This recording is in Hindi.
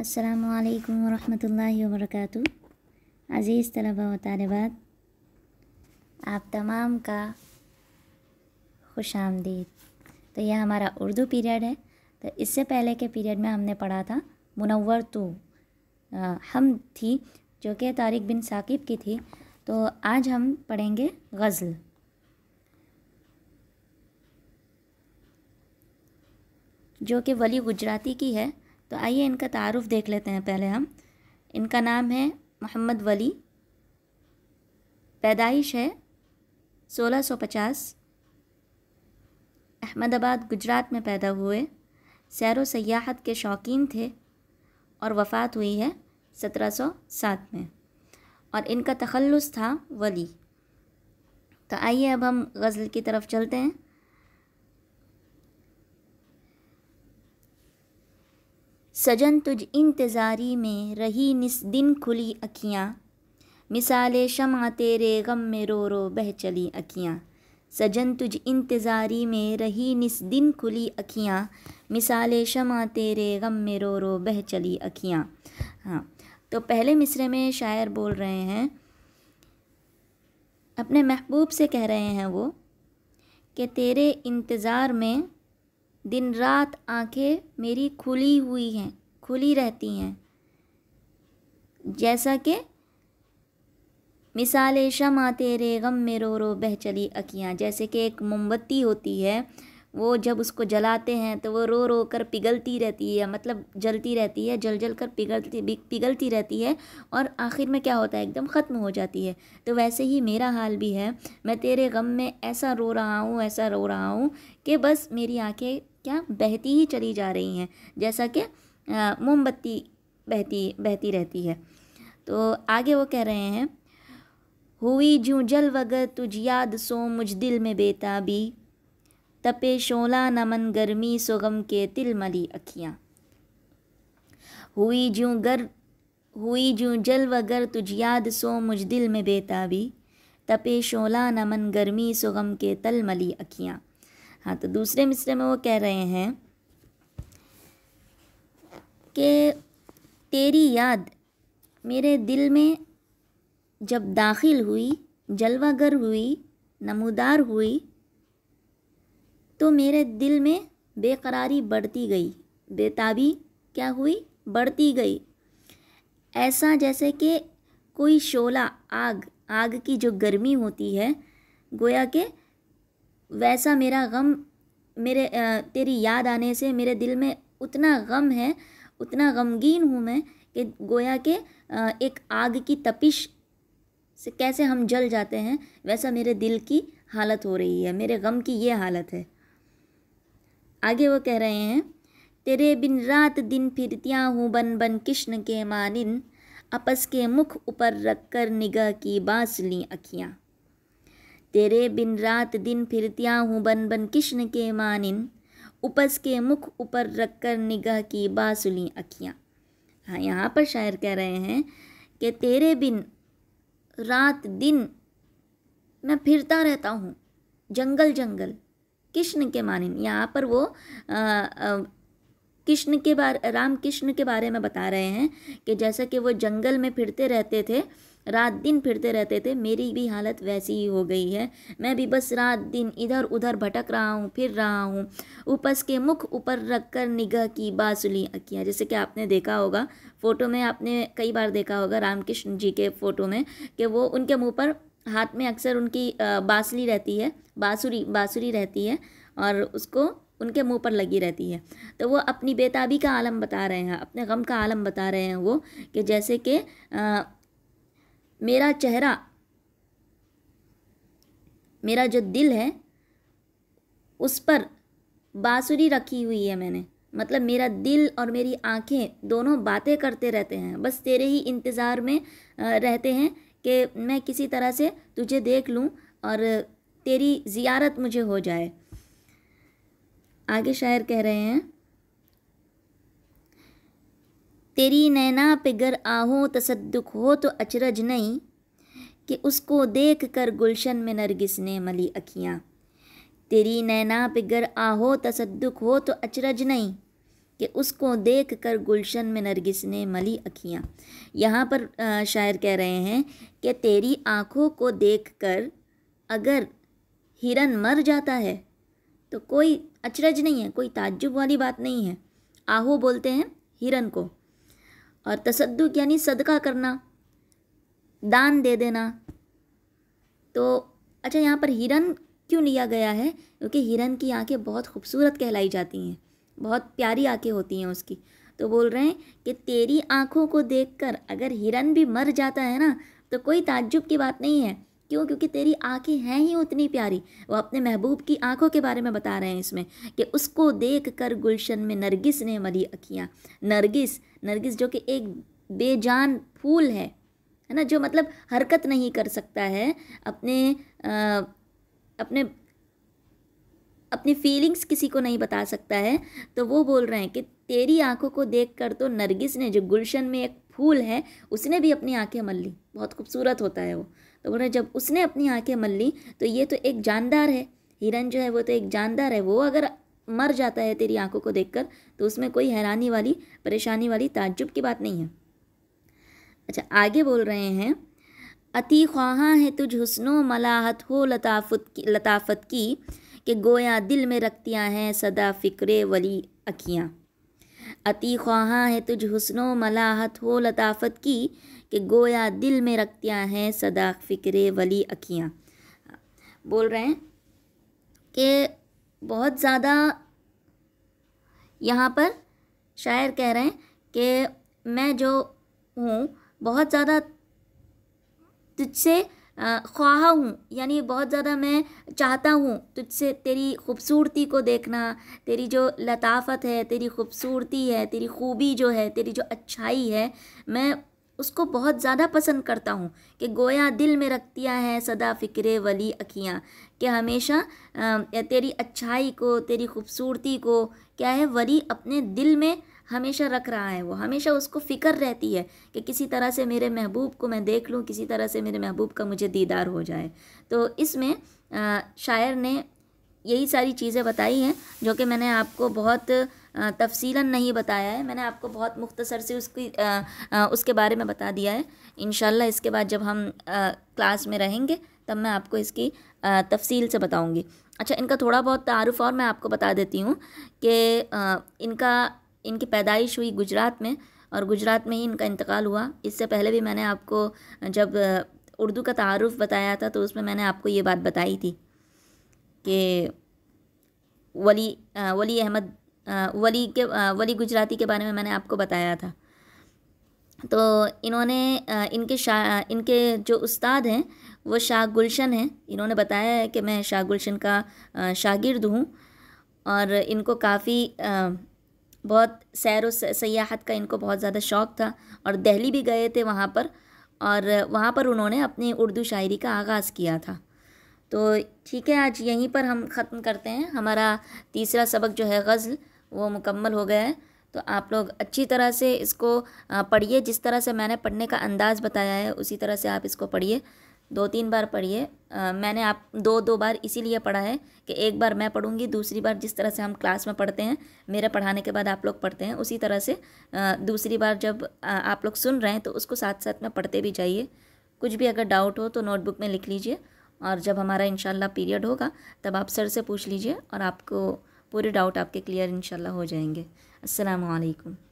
अस्सलाम वालेकुम वरहमतुल्लाहि वबरकातु अज़ीज़ तलबा व तालबात आप तमाम का खुश आमदीद तो यह हमारा उर्दू पीरियड है तो इससे पहले के पीरियड में हमने पढ़ा था मुनवर तो हम थी जो कि तारिक बिन साकिब की थी तो आज हम पढ़ेंगे गज़ल जो कि वली गुजराती की है तो आइए इनका तारुफ देख लेते हैं पहले हम इनका नाम है मोहम्मद वली पैदाइश है 1650 अहमदाबाद गुजरात में पैदा हुए सैर सयाहत के शौकीन थे और वफ़ात हुई है 1707 में और इनका तखलस था वली तो आइए अब हम गज़ल की तरफ चलते हैं सजन तुझ इंतज़ारी में रही निस दिन खुली अखियाँ मिसाल शमा तेरे गम में रो रो बह चली अखियाँ सजन तुझ इंतज़ारी में रही निस दिन खुली अखियाँ मिसाल शमा तेरे गम में रो रो बह चली अखियाँ हाँ तो पहले मिसरे में शायर बोल रहे हैं अपने महबूब से कह रहे हैं वो कि तेरे इंतज़ार में दिन रात आंखें मेरी खुली हुई हैं खुली रहती हैं जैसा कि मिसाल शमा तेरे गम में रो रो बह चली अकियाँ जैसे कि एक मोमबत्ती होती है वो जब उसको जलाते हैं तो वो रो रो कर पिघलती रहती है मतलब जलती रहती है जल जल कर पिघलती पिघलती रहती है और आखिर में क्या होता है एकदम ख़त्म हो जाती है तो वैसे ही मेरा हाल भी है मैं तेरे गम में ऐसा रो रहा हूँ ऐसा रो रहा हूँ कि बस मेरी आंखें क्या बहती ही चली जा रही हैं जैसा कि मोमबत्ती बहती बहती रहती है तो आगे वो कह रहे हैं हुई जूँ जल वगर तुझ याद सो मुझ दिल में बेताबी तपे शोला नमन गर्मी सुगम के तिल मली अखियाँ हुई जूँ गर हुई जूँ जल वगर तुझ याद सो मुझ दिल में बेताबी तपे शोला नमन गर्मी सुगम के तल मली अखियाँ हाँ तो दूसरे मिसरे में वो कह रहे हैं कि तेरी याद मेरे दिल में जब दाखिल हुई जलवागर हुई नमोदार हुई तो मेरे दिल में बेकरारी बढ़ती गई बेताबी क्या हुई बढ़ती गई ऐसा जैसे कि कोई शोला आग आग की जो गर्मी होती है गोया के वैसा मेरा गम मेरे तेरी याद आने से मेरे दिल में उतना गम है उतना गमगीन हूँ मैं कि गोया के एक आग की तपिश से कैसे हम जल जाते हैं वैसा मेरे दिल की हालत हो रही है मेरे गम की ये हालत है आगे वो कह रहे हैं तेरे बिन रात दिन फिरतियाँ हूँ बन बन कृष्ण के मानिन अपस के मुख ऊपर रख कर निगाह की बांस ली अखियाँ तेरे बिन रात दिन फिरतिया हूँ बन बन कृष्ण के मानिन उपज के मुख ऊपर रख कर निगाह की बासुली अखियाँ हाँ यहाँ पर शायर कह रहे हैं कि तेरे बिन रात दिन मैं फिरता रहता हूँ जंगल जंगल कृष्ण के मानिन यहाँ पर वो आ, आ, कृष्ण के बारे राम कृष्ण के बारे में बता रहे हैं कि जैसा कि वो जंगल में फिरते रहते थे रात दिन फिरते रहते थे मेरी भी हालत वैसी ही हो गई है मैं भी बस रात दिन इधर उधर भटक रहा हूँ फिर रहा हूँ उपस के मुख ऊपर रख कर निगाह की बासुली किया जैसे कि आपने देखा होगा फ़ोटो में आपने कई बार देखा होगा रामकृष्ण जी के फ़ोटो में कि वो उनके मुँह पर हाथ में अक्सर उनकी बाँसुली रहती है बाँसुरी बाँसुरी रहती है और उसको उनके मुंह पर लगी रहती है तो वो अपनी बेताबी का आलम बता रहे हैं अपने गम का आलम बता रहे हैं वो कि जैसे कि मेरा चेहरा मेरा जो दिल है उस पर बाँसुरी रखी हुई है मैंने मतलब मेरा दिल और मेरी आंखें दोनों बातें करते रहते हैं बस तेरे ही इंतज़ार में रहते हैं कि मैं किसी तरह से तुझे देख लूँ और तेरी ज़ियारत मुझे हो जाए आगे शायर कह रहे हैं तेरी नैना पे गर आहो तसद्दुक हो तो अचरज नहीं कि उसको देख कर गुलशन में नरगिस ने मली अखियाँ तेरी नैना पे गर आहो तसद्दुक हो तो अचरज नहीं कि उसको देख कर गुलशन में नरगिस ने मली अखियाँ यहाँ पर शायर कह रहे हैं कि तेरी आँखों को देख कर अगर हिरन मर जाता है तो कोई अचरज नहीं है कोई ताज्जुब वाली बात नहीं है आहो बोलते हैं हिरन को और तसद्दुक यानी सदका करना दान दे देना तो अच्छा यहाँ पर हिरन क्यों लिया गया है क्योंकि हिरन की आंखें बहुत खूबसूरत कहलाई जाती हैं बहुत प्यारी आंखें होती हैं उसकी तो बोल रहे हैं कि तेरी आंखों को देखकर अगर हिरन भी मर जाता है ना तो कोई ताज्जुब की बात नहीं है क्यों क्योंकि तेरी आंखें हैं ही उतनी प्यारी वो अपने महबूब की आंखों के बारे में बता रहे हैं इसमें कि उसको देख कर गुलशन में नरगिस ने मरी अखियाँ नरगिस नरगिस जो कि एक बेजान फूल है है ना जो मतलब हरकत नहीं कर सकता है अपने आ, अपने अपनी फीलिंग्स किसी को नहीं बता सकता है तो वो बोल रहे हैं कि तेरी आंखों को देखकर तो नरगिस ने जो गुलशन में एक फूल है उसने भी अपनी आंखें मल ली बहुत खूबसूरत होता है वो तो बोल रहे जब उसने अपनी आंखें मल ली तो ये तो एक जानदार है हिरन जो है वो तो एक जानदार है वो अगर मर जाता है तेरी आंखों को देखकर तो उसमें कोई हैरानी वाली परेशानी वाली ताज्जुब की बात नहीं है अच्छा आगे बोल रहे हैं अति ख्वाहा है तुझ हुसनो मलाहत हो लताफत की लताफत की कि गोया दिल में रखतियाँ हैं सदा फिक्रे वली अखियाँ अति ख्वाहा है तुझ हुसनो मलाहत हो लताफत की कि गोया दिल में रखतियाँ हैं सदा फ़िक्र वली अखियाँ बोल रहे हैं कि बहुत ज़्यादा यहाँ पर शायर कह रहे हैं कि मैं जो हूँ बहुत ज़्यादा तुझसे ख्वाहा हूँ यानी बहुत ज़्यादा मैं चाहता हूँ तुझसे तेरी खूबसूरती को देखना तेरी जो लताफत है तेरी खूबसूरती है तेरी खूबी जो है तेरी जो अच्छाई है मैं उसको बहुत ज़्यादा पसंद करता हूँ कि गोया दिल में रखतियाँ हैं सदा फ़िक्र वली अखियाँ कि हमेशा तेरी अच्छाई को तेरी खूबसूरती को क्या है वली अपने दिल में हमेशा रख रहा है वो हमेशा उसको फ़िक्र रहती है कि किसी तरह से मेरे महबूब को मैं देख लूँ किसी तरह से मेरे महबूब का मुझे दीदार हो जाए तो इसमें शायर ने यही सारी चीज़ें बताई हैं जो कि मैंने आपको बहुत तफसीला नहीं बताया है मैंने आपको बहुत मुख्तसर से उसकी आ, आ, उसके बारे में बता दिया है इन इसके बाद जब हम आ, क्लास में रहेंगे तब मैं आपको इसकी तफसील से बताऊँगी अच्छा इनका थोड़ा बहुत तारफ़ और मैं आपको बता देती हूँ कि इनका इनकी पैदाइश हुई गुजरात में और गुजरात में ही इनका इंतकाल हुआ इससे पहले भी मैंने आपको जब उर्दू का तारफ़ बताया था तो उसमें मैंने आपको ये बात बताई थी कि वली वली अहमद वली के वली गुजराती के बारे में मैंने आपको बताया था तो इन्होंने इनके शाह इनके जो उस्ताद हैं वो शाह गुलशन हैं इन्होंने बताया है कि मैं शाह गुलशन का शागिर्द हूँ और इनको काफ़ी बहुत सैर सयाहत का इनको बहुत ज़्यादा शौक़ था और दिल्ली भी गए थे वहाँ पर और वहाँ पर उन्होंने अपनी उर्दू शायरी का आगाज़ किया था तो ठीक है आज यहीं पर हम ख़त्म करते हैं हमारा तीसरा सबक जो है गज़ल वो मुकम्मल हो गया है तो आप लोग अच्छी तरह से इसको पढ़िए जिस तरह से मैंने पढ़ने का अंदाज़ बताया है उसी तरह से आप इसको पढ़िए दो तीन बार पढ़िए मैंने आप दो दो बार इसीलिए पढ़ा है कि एक बार मैं पढ़ूंगी दूसरी बार जिस तरह से हम क्लास में पढ़ते हैं मेरे पढ़ाने के बाद आप लोग पढ़ते हैं उसी तरह से आ, दूसरी बार जब आ, आप लोग सुन रहे हैं तो उसको साथ साथ में पढ़ते भी जाइए कुछ भी अगर डाउट हो तो नोटबुक में लिख लीजिए और जब हमारा इन पीरियड होगा तब आप सर से पूछ लीजिए और आपको पूरे डाउट आपके क्लियर इन हो जाएंगे असलकुम